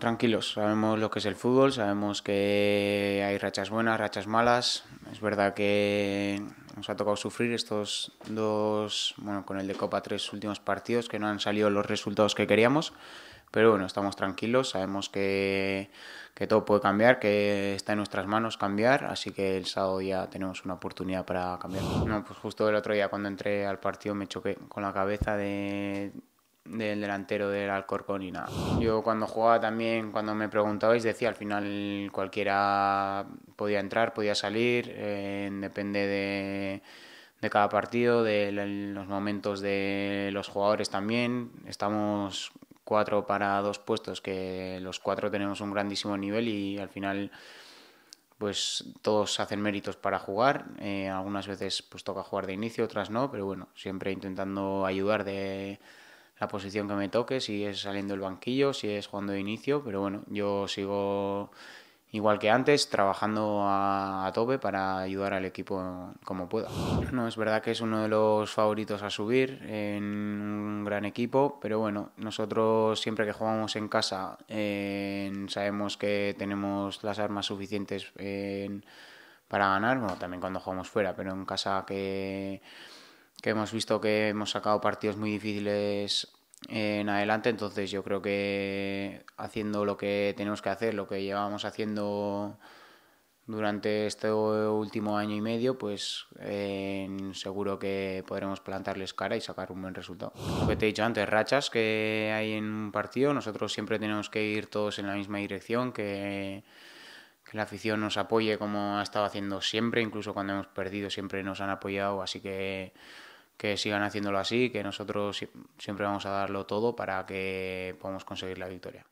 tranquilos. Sabemos lo que es el fútbol, sabemos que hay rachas buenas, rachas malas. Es verdad que nos ha tocado sufrir estos dos, bueno, con el de Copa tres últimos partidos que no han salido los resultados que queríamos. Pero bueno, estamos tranquilos, sabemos que, todo puede cambiar, que está en nuestras manos cambiar, así que el sábado ya tenemos una oportunidad para cambiar. No, pues justo el otro día cuando entré al partido me choqué con la cabeza de del delantero del Alcorcón y nada. Yo cuando jugaba también, cuando me preguntabais, decía al final cualquiera podía entrar, podía salir, eh, depende de, de, cada partido, de los momentos de los jugadores también. Estamos cuatro para dos puestos, que los cuatro tenemos un grandísimo nivel y al final pues todos hacen méritos para jugar. Eh, algunas veces pues toca jugar de inicio, otras no, pero bueno, siempre intentando ayudar de la posición que me toque, si es saliendo del banquillo, si es jugando de inicio, pero bueno, yo sigo igual que antes, trabajando a, tope para ayudar al equipo como pueda. No, es verdad que es uno de los favoritos a subir en un gran equipo, pero bueno, nosotros siempre que jugamos en casa sabemos que tenemos las armas suficientes para ganar, bueno, también cuando jugamos fuera, pero en casa que que hemos visto que hemos sacado partidos muy difíciles en adelante, entonces yo creo que haciendo lo que tenemos que hacer, lo que llevamos haciendo durante este último año y medio, pues eh, seguro que podremos plantarles cara y sacar un buen resultado. Lo que te he dicho antes, rachas que hay en un partido, nosotros siempre tenemos que ir todos en la misma dirección, que la afición nos apoye como ha estado haciendo siempre, incluso cuando hemos perdido siempre nos han apoyado, así que que sigan haciéndolo así, que nosotros siempre vamos a darlo todo para que podamos conseguir la victoria.